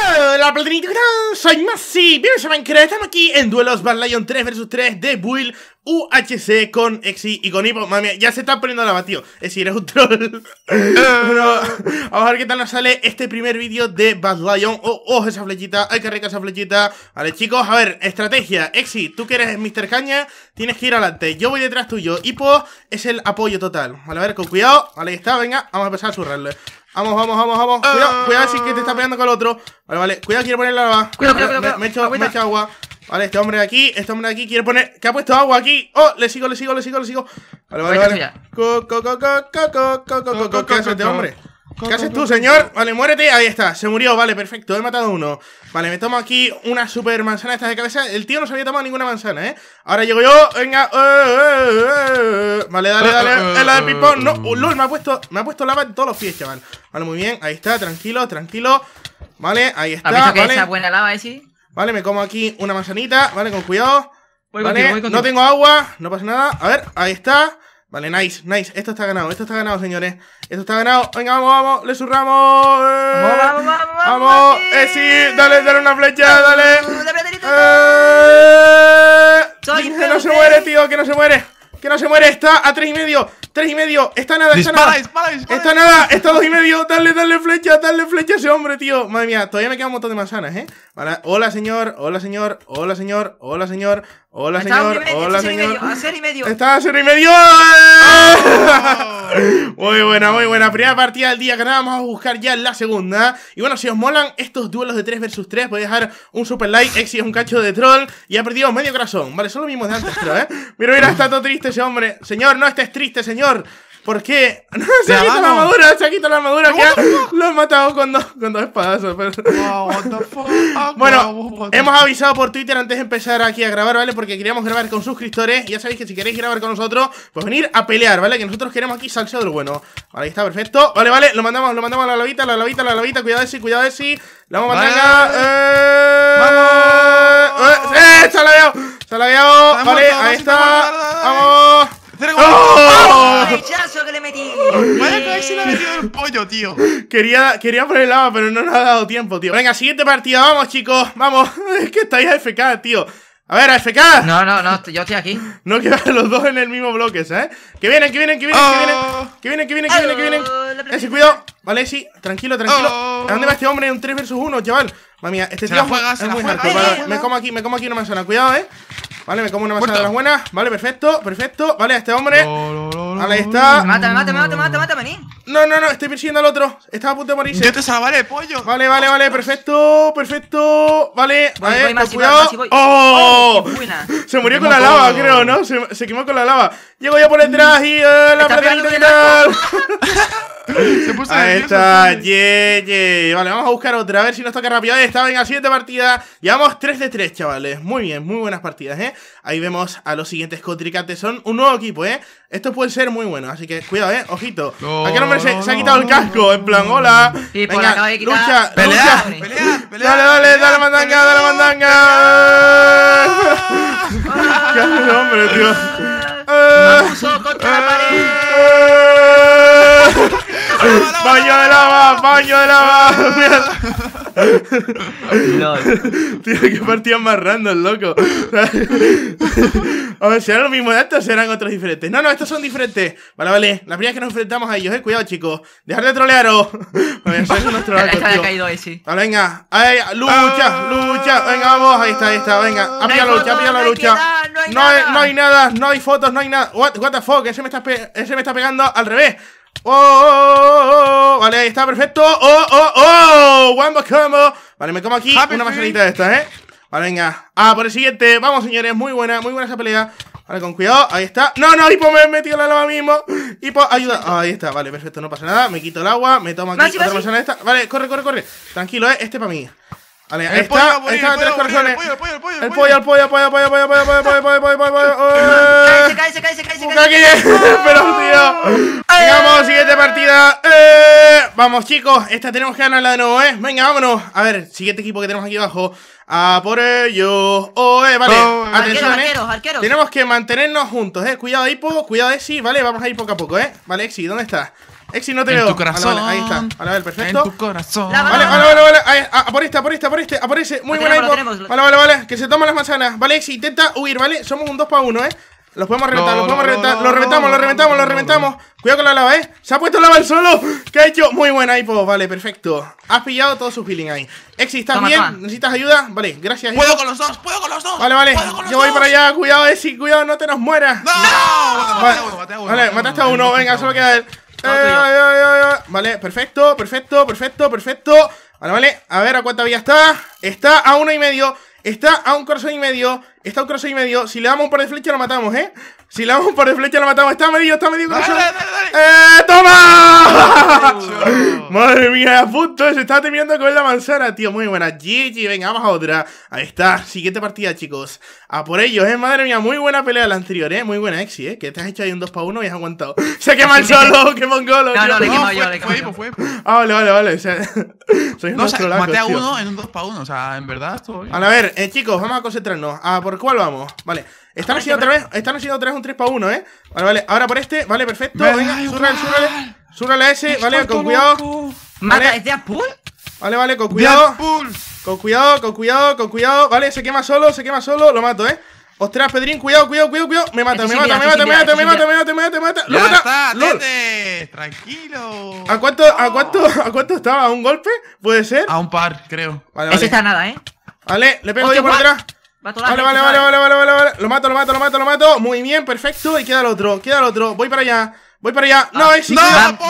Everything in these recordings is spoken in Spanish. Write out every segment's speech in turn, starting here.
Hola, ah, platinito, soy Masi, bienvenidos a Minecraft, estamos aquí en duelos Bad Lion 3 vs 3 de Build UHC con Exi y con Ivo. Mami, ya se está poniendo la batido es decir, eres un troll. Ah. Vamos a ver qué tal nos sale este primer vídeo de Bad Lion. Oh, oh, esa flechita, hay que rica esa flechita. Vale, chicos, a ver, estrategia. Exi, tú que eres Mr. Caña, tienes que ir adelante. Yo voy detrás tuyo. y Hippo es el apoyo total. Vale, a ver, con cuidado. Vale, ahí está, venga, vamos a empezar a zurrarle. Vamos, vamos, vamos, vamos. Cuidado, cuidado, si que te está pegando con el otro. Vale, vale, cuidado, quiere poner lava. Cuidado, cuidado, cuidado. Me, echo, me agua. Vale, este hombre de aquí, este hombre de aquí quiere poner. Que ha puesto agua aquí. Oh, le sigo, le sigo, le sigo, le sigo. Vale, vale, vale. Co, co, ¿Qué haces tú, señor? Vale, muérete. Ahí está. Se murió. Vale, perfecto. He matado uno. Vale, me tomo aquí una super manzana esta de cabeza. El tío no se había tomado ninguna manzana, ¿eh? Ahora llego yo. Venga. Eh, eh, eh. Vale, dale, dale. Es la de ping No, Lul, me ha, puesto, me ha puesto lava en todos los pies, chaval. Vale, muy bien. Ahí está. Tranquilo, tranquilo. Vale, ahí está. ¿Has visto que vale. buena lava, eh, sí? Vale, me como aquí una manzanita. Vale, con cuidado. vale, no tengo agua. No pasa nada. A ver, ahí está. Vale, nice, nice. Esto está ganado, esto está ganado, señores. Esto está ganado. Venga, vamos, vamos, le surramos. Eh. Vamos, vamos, vamos. eh, dale, dale una flecha, dale. Eh. que no se muere, tío, que no se muere. Que no se muere, está a tres y medio. Tres y medio. Está nada, está nada. Dispara, dispara, está nada, está a dos y medio. Dale, dale flecha, dale flecha a ese hombre, tío. Madre mía, todavía me queda un montón de manzanas, ¿eh? Hola, señor. Hola, señor. Hola, señor. Hola, señor. Hola, señor. Hola, señor. A 0 y medio. Está a cero y medio. ¡Oh! muy buena, muy buena. Primera partida del día que nada, vamos a buscar ya la segunda. Y bueno, si os molan estos duelos de 3 versus 3, podéis dejar un super like. Exi es un cacho de troll y ha perdido medio corazón. Vale, son lo mismo de antes, pero, ¿eh? Mira, mira, está todo triste ese hombre. Señor, no estés triste, señor. ¿Por qué? se ha quitado la armadura, se ha quitado la armadura. Que lo han matado con dos, con Bueno, hemos avisado por Twitter antes de empezar aquí a grabar, ¿vale? Porque queríamos grabar con suscriptores. Y ya sabéis que si queréis grabar con nosotros, pues venir a pelear, ¿vale? Que nosotros queremos aquí salseo del bueno. Vale, ahí está, perfecto. Vale, vale, lo mandamos, lo mandamos a la lavita, la lavita, la lavita. Cuidado de sí, cuidado de sí. La vamos a eh. ¡Se la Está vale, ahí está. Eh. Vamos. ¡Oh! que le metí! Vale, ahí se le ha metido el pollo, tío. Quería, quería poner el lava, pero no nos ha dado tiempo, tío. Venga, siguiente partida, vamos, chicos. Vamos. Es que estáis AFK, tío. A ver, AFK. No, no, no, yo estoy aquí. No quedan los dos en el mismo bloque, ¿sabes? Que vienen, que vienen, que vienen, que vienen, oh. que vienen, que vienen, que vienen, que vienen. Oh, Ese, cuidado. Vale, sí, tranquilo, tranquilo. Oh. ¿A dónde va este hombre? Un 3 versus 1, chaval. Mamía, este se es se muy la me como aquí, me como aquí una manzana. Cuidado, eh. Vale, me como una manzana de las buenas. Vale, perfecto, perfecto. Vale, este hombre. vale, ahí está. Mátame, mata, me mata, mátame mata, mata, mata, No, no, no, estoy persiguiendo al otro. Estaba a punto de morirse. Yo te salvaré, pollo. Vale, vale, vale, perfecto, perfecto. Vale, vale, pues cuidado. ¡Oh! oh se murió con la lava, creo, ¿no? Se, quemó con la lava. Llego yo por detrás y eh, la platanita, Se puso Ahí está, yeah, yeah. Vale, vamos a buscar otra, a ver si nos toca rápido. Ahí está, venga, siguiente partida. Llevamos 3 de 3, chavales. Muy bien, muy buenas partidas, ¿eh? Ahí vemos a los siguientes Cotricates Son un nuevo equipo, ¿eh? Esto puede ser muy bueno, así que cuidado, ¿eh? Ojito. No, Aquel hombre se, ha quitado el casco, en plan, hola. Sí, pues, venga, de quitar. lucha, pelea, lucha. Pelea, pelea, dale, dale, dale mandanga, dale mandanga. ¿Qué hace el hombre, tío? ¡Vamos eh. contra la pared! Eh. ¡Baño de lava! ¡Baño de lava! mierda. Tío, qué partida más random, loco. A ver, ¿serán los mismos de estos serán otros diferentes. No, no, estos son diferentes. Vale, vale. La primera es que nos enfrentamos a ellos, eh. Cuidado, chicos. Dejar de trolearos. A ver, tío. caído ah, venga. Ay, lucha, lucha. Venga, vamos. Ahí está, ahí está. Venga. Apilla la lucha, apilla la lucha. No hay, no hay nada, no hay fotos, no hay nada. What, the fuck, me, ese me está pegando al revés. Oh, oh, oh, ¡Oh! Vale, ahí está, perfecto. ¡Oh, oh, oh! ¡One combo! Vale, me como aquí una mascarita de estas, ¿eh? Vale, venga. Ah, por el siguiente. Vamos, señores. Muy buena, muy buena esa pelea. Vale, con cuidado. Ahí está. ¡No, no! Hipo, me he metido la lava mismo. Hipo, ayuda. Ah, ahí está. Vale, perfecto. No pasa nada. Me quito el agua. Me tomo aquí otra Vale, corre, corre, corre. Tranquilo, ¿eh? Este para mí. Vale, esta, Está, pollo, El pollo, el pollo, el pollo, el pollo, el pollo, el pollo, el pollo, el pollo, el pollo, el pollo. Pero siguiente partida. Vamos, chicos, esta tenemos que ganarla de nuevo, ¿eh? Venga, vámonos. A ver, siguiente equipo que tenemos aquí abajo. A por ellos. Oh, eh, vale. arqueros, arqueros, Tenemos que mantenernos juntos, eh. Cuidado, pollo, Cuidado, Exi. Vale, vamos a ir poco a poco, eh. Vale, Exi, ¿dónde está? Exi, no te en veo. Tu corazón. Vale, ahí está. Vale, vale, perfecto. En tu corazón. Vale, vale, vale, vale. a, ah, por este, a por este, a por este, a por Muy buena Aipo Vale, vale, vale. Que se toman las manzanas. Vale, Exi, intenta huir, ¿vale? Somos un 2 para 1, ¿eh? Los podemos reventar, los podemos reventar. los reventamos, lo reventamos, lo reventamos. Cuidado con la lava, ¿eh? Se ha puesto lava el solo. ¿Qué ha hecho? Muy buena, Hipo. Vale, perfecto. Has pillado todos sus feeling ahí. Exi, ¿estás bien? ¿Necesitas ayuda? Vale, gracias. Puedo con los dos, puedo con los dos. Vale, vale. Yo voy para allá. Cuidado, Exi, cuidado, no te nos mueras. ¡No! Vale, mataste a uno. Venga, solo queda él. Eh, eh, eh, vale, perfecto, perfecto, perfecto, perfecto. Vale, vale. A ver a cuánta vía está. Está a uno y medio. Está a un corazón y medio. Está a un corazón y medio. Si le damos un par de flechas, lo matamos, ¿eh? Si le damos un par de flechas, lo matamos. Está medio, está a medio corazón. ¡Eh, toma! Madre mía, a punto. Se está terminando con la manzana, tío. Muy buena. GG, venga, vamos a otra. Ahí está. Siguiente partida, chicos. A por ellos, ¿eh? Madre mía, muy buena pelea la anterior, ¿eh? Muy buena, Exi, ¿eh? Que te has hecho ahí un 2 para 1 y has aguantado. Se quema el solo, qué mongolo. No, no, le quemo yo, le quemo yo. Ah, vale, vale, vale. O sea no, o sea, maté a uno en un 2 para 1. O sea, en verdad, esto. A ver, eh, chicos, vamos a concentrarnos. Ah, por cuál vamos? Vale. Están haciendo otra vez, un 3 para 1, ¿eh? Vale, vale. Ahora por este, vale, perfecto. Venga, súrale, súrale. a ese, vale, con cuidado. Mata, a pool. Vale, vale, con cuidado. Con cuidado, con cuidado, con cuidado. Vale, se quema solo, se quema solo. Lo mato, ¿eh? Ostras, Pedrín, cuidado, cuidado, cuidado, cuidado. Me mata, me mata, me mata, me mata, me mata, me mata, me mata, me mata. ¡Lo mata! Tranquilo. ¿A cuánto, a cuánto, a cuánto estaba? ¿A un golpe? ¿Puede ser? A un par, creo. Vale, Ese está nada, eh. Vale, le pego yo por atrás. Vale, vale, vale, vale, vale, vale, Lo mato, lo mato, lo mato, lo mato. Muy bien, perfecto. Y queda el otro, queda el otro. Voy para allá. Voy para allá. Ah, no, Exi! Eh, no. vamos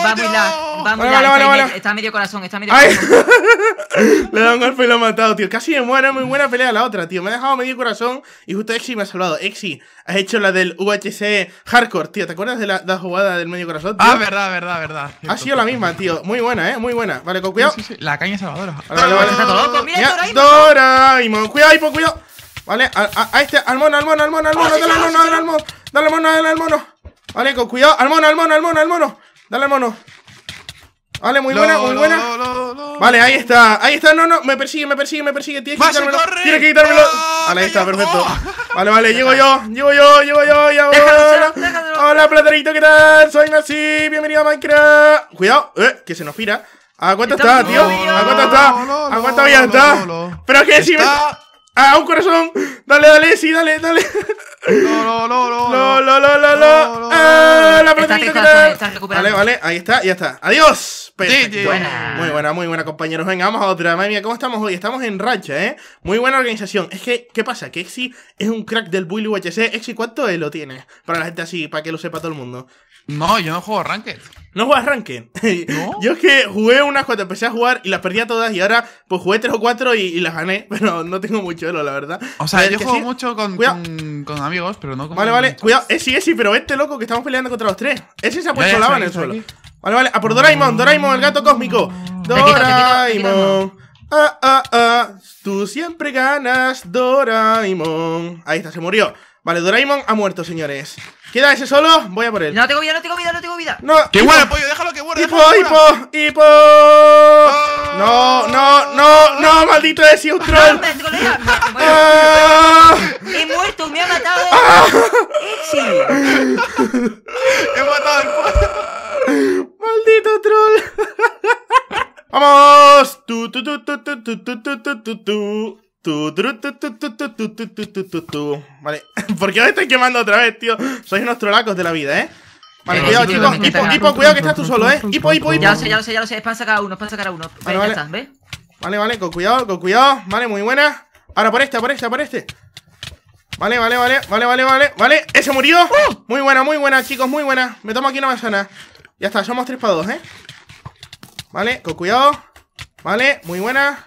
vamos muy está, medio corazón, está medio corazón. Le he dado un golpe y lo he matado, tío. Casi me buena muy buena pelea la otra, tío. Me ha dejado medio corazón y justo Exi me ha salvado. Exi, has hecho la del UHC Hardcore, tío. ¿Te acuerdas de la, jugada del medio corazón, tío? Ah, verdad, verdad, verdad. Ha sido la misma, tío. Muy buena, eh. Muy buena. Vale, con cuidado. La caña salvadora. Vale, vale, Está todo loco. Mira, Cuidado, Ipo! cuidado. Vale, a, a, este, al mono, al mono, al mono, al mono, dale mono, dale al mono, dale mono, dale al mono. Vale, con cuidado. Al mono, al mono, al mono, al mono. Dale al mono. Vale, muy buena, muy buena. Vale, ahí está. Ahí está, no, no. Me persigue, me persigue, me persigue. Tienes que quitármelo. Tienes que Vale, ahí está, perfecto. Vale, vale, llego yo. Llego yo, llego yo, ya Hola, platerito, ¿qué tal? Soy Nasi. Bienvenido a Minecraft. Cuidado, eh, que se nos pira. ¿A cuánto está, tío? ¿A cuánto está? ¿A cuánto vida está? Pero que si me. ¡Ah, un corazón! Dale, dale, sí, dale, dale. No, no, no, no. lo, lo no, no, no. Eh, vale, vale, ahí está, ya está. ¡Adiós! Muy buena, muy buena, compañeros. Venga, vamos a otra. Madre mía, ¿cómo estamos hoy? Estamos en racha, ¿eh? Muy buena organización. Es que, ¿qué pasa? Que Exi es un crack del Bully UHC. Exi, ¿cuánto lo tiene? Para la gente así, para que lo sepa todo el mundo. No, yo no juego Ranked. No juegas Ranked. ¿No? Yo es que jugué unas cuantas, empecé a jugar y las perdí a todas y ahora pues jugué tres o cuatro y, las gané, pero no tengo mucho lo, la verdad. O sea, yo juego mucho con, con, amigos, pero no con Vale, vale, cuidado. Esi, eh, eh, sí, pero este loco que estamos peleando contra los tres. Ese se ha puesto lava en el suelo. Vale, vale, a por Doraemon, Doraemon, el gato cósmico. Doraemon. Ah, ah, ah. Tú siempre ganas, Doraemon. Ahí está, se murió. Vale, Doraemon ha muerto, señores. Queda ese solo, voy a por él. No tengo vida, no tengo vida, no tengo vida. No, que bueno pollo, déjalo que muera. Hipo, hipo, hipo. Ah. No, no, no, no, maldito de un troll. Ah. He muerto, me ha matado. Ah. He matado al pollo. Maldito troll. Vamos. tú, tú, tu, tu, tu, tu, tu, tu, tu, vale, ¿por qué me estoy quemando otra vez, tío? Sois unos trolacos de la vida, ¿eh? Vale, cuidado, chicos. Hipo, hipo, cuidado que estás tú solo, ¿eh? Hipo, hipo, hipo. Ya lo sé, ya lo sé, ya lo sé. Es para sacar a uno, es para sacar a uno. Vale, vale. ¿ves? Vale, vale, con cuidado, con cuidado. Vale, muy buena. Ahora por este, por este, por este. Vale, vale, vale, vale, vale, vale, vale. ¡Ese murió! Muy buena, muy buena, chicos, muy buena. Me tomo aquí una manzana. Ya está, somos tres para dos, ¿eh? Vale, con cuidado. Vale, muy buena.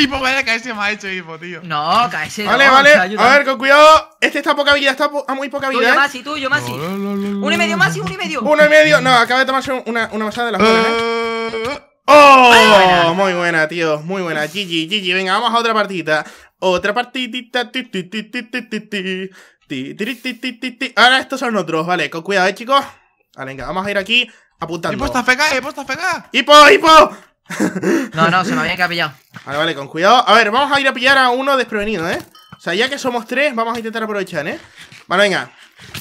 Hipo, vaya KS me ha hecho Hipo, tío. No, KS. Vale, vale. a ver, con cuidado. Este está a poca vida, está a muy poca vida. Tú, ¿eh? yo Masi, tú, yo Masi. Uno y medio, Masi, uno y medio. Uno y medio. No, acaba de tomarse una, una masada de las ¿eh? Eh, ¡Oh! Muy buena, tío. Muy buena. GG, GG. Venga, vamos a otra partidita. Otra partidita. Ti, ti, ti, Ahora estos son otros, vale. Con cuidado, eh, chicos. Vale, venga, vamos a ir aquí apuntando. Hipo está pegado, Hipo está pegado. Hipo, Hipo. No, no, se me había quedado pillado. Vale, vale, con cuidado. A ver, vamos a ir a pillar a uno desprevenido, ¿eh? O sea, ya que somos tres, vamos a intentar aprovechar, ¿eh? Vale, venga.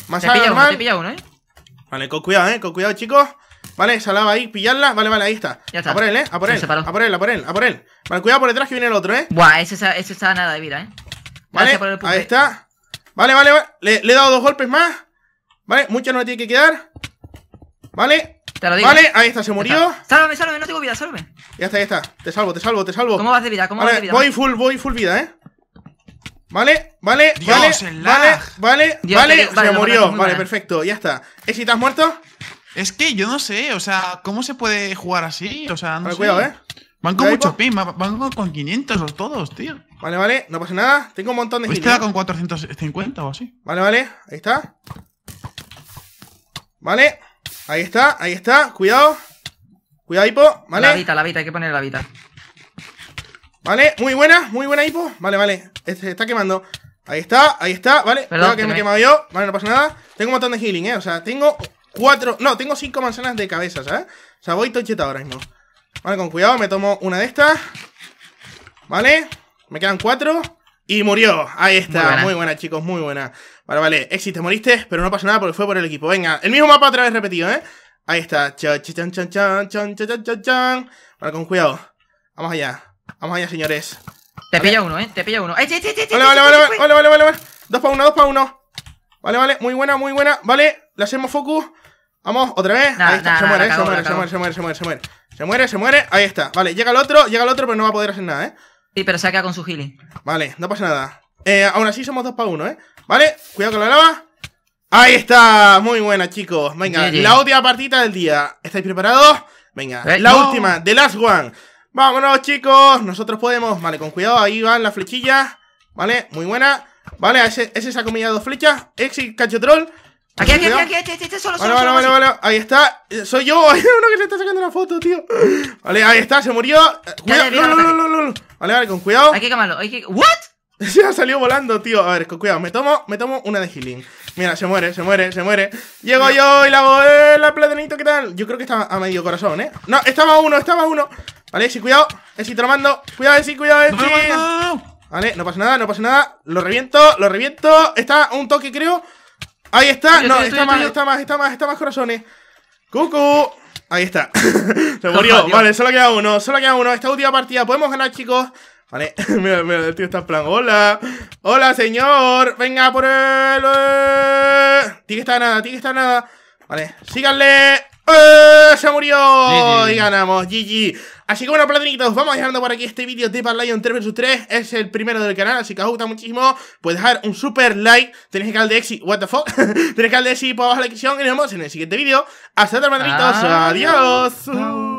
Más te pilla uno, uno, ¿eh? Vale, con cuidado, ¿eh? Con cuidado, chicos. Vale, salaba ahí, pillarla. Vale, vale, ahí está. Ya está. A por él, ¿eh? A por él. A por él, a por él, a por él. Vale, cuidado por detrás que viene el otro, ¿eh? Buah, ese, ese está nada de vida, ¿eh? Vale, ahí está. Vale, vale, vale. Le, le, he dado dos golpes más. Vale, mucho no me tiene que quedar. Vale, te lo digo. Vale, ahí está, se murió. Sálvame, sálvame, no tengo vida, salve. Ya está, ya está. Te salvo, te salvo, te salvo. ¿Cómo vas de vida? ¿Cómo vas de vida? Voy full, voy full vida, eh. Vale, vale, vale, vale, vale, vale, se murió. Vale, perfecto, ya está. ¿Es si estás muerto? Es que yo no sé, o sea, ¿cómo se puede jugar así? O sea, no vale, cuidado, eh. Van con muchos pim, van con 500 o todos, tío. Vale, vale, no pasa nada. Tengo un montón de Este pues queda con 450 o así. Vale, vale, ahí está. Vale. Ahí está, ahí está. Cuidado. Cuidado, Hipo. ¿Vale? La vita, la vita, hay que poner la vita. Vale, muy buena, muy buena, Hipo. Vale, vale. Este se está quemando. Ahí está, ahí está, vale. Perdón, que, me he quemado yo. Vale, no pasa nada. Tengo un montón de healing, eh. O sea, tengo cuatro. No, tengo cinco manzanas de cabeza, ¿sabes? O sea, voy tocheta ahora mismo. Vale, con cuidado, me tomo una de estas. Vale, me quedan cuatro. Y murió. Ahí está. Muy buena. chicos. Muy buena. Vale, vale. existe moriste, pero no pasa nada porque fue por el equipo. Venga, el mismo mapa otra vez repetido, ¿eh? Ahí está. Chan, chan, chan, chan, chan, chan, chan, chan. Vale, con cuidado. Vamos allá. Vamos allá, señores. Te pilla uno, ¿eh? Te pilla uno. ¡Eh, vale, vale, vale, vale, vale, vale, vale. Dos para uno, dos para uno. Vale, vale. Muy buena, muy buena. Vale, le hacemos focus. Vamos, otra vez. Ahí está. se, muere, se, muere, se muere, se muere, se muere, se muere, se muere. Se muere, se muere. Ahí está. Vale, llega el otro, llega el otro, pero no va a poder hacer nada, ¿eh? Sí, pero saca con su healing. Vale, no pasa nada. Eh, aún así somos dos para uno, ¿eh? Vale, cuidado con la lava. Ahí está, muy buena, chicos. Venga, la última partita del día. ¿Estáis preparados? Venga, eh, la última, The Last One. Vámonos, chicos. Nosotros podemos. Vale, con cuidado, ahí van las flechillas. Vale, muy buena. Vale, ese, ese se ha comido dos flechas. Exit, cacho troll. Aquí, aquí, aquí, aquí, este, solo, solo, vale, vale, vale, ahí está. Eh, soy yo, hay uno que le está sacando la foto, tío. Vale, ahí está, se murió. Eh, no, no, no, Vale, vale, con cuidado. Hay que quemarlo, hay que. ¿What? Se ha salido volando, tío. A ver, con cuidado. Me tomo, me tomo una de healing. Mira, se muere, se muere, se muere. Llego yo y la hago, eh, la platanito, ¿qué tal? Yo creo que estaba a medio corazón, ¿eh? No, estaba uno, estaba uno. Vale, sí, cuidado. Eh, sí, te lo mando. Cuidado, sí, cuidado, Esi. No, vale, no pasa nada, no pasa nada. Lo reviento, lo reviento. Está un toque, creo. Ahí está, no, está más, está más, está más, está más corazones. Cucu. Ahí está. Se murió. Vale, solo queda uno, solo queda uno. Esta última partida podemos ganar, chicos. Vale, mira, mira, el tío está en plan. Hola, hola, señor. Venga por él. Eh, tiene que estar nada, tiene que estar nada. Vale, síganle. ¡Eh! ¡Se murió! Y ganamos, GG. Así que bueno, platinitos, vamos dejando por aquí este vídeo de Lion 3 vs 3. Es el primero del canal, así que os gusta muchísimo. Puedes dejar un super like. Tenéis el canal de Exi, what the fuck. Tenéis el canal de Exi por pues abajo la descripción. Y nos vemos en el siguiente vídeo. Hasta otra, platinitos. Adiós.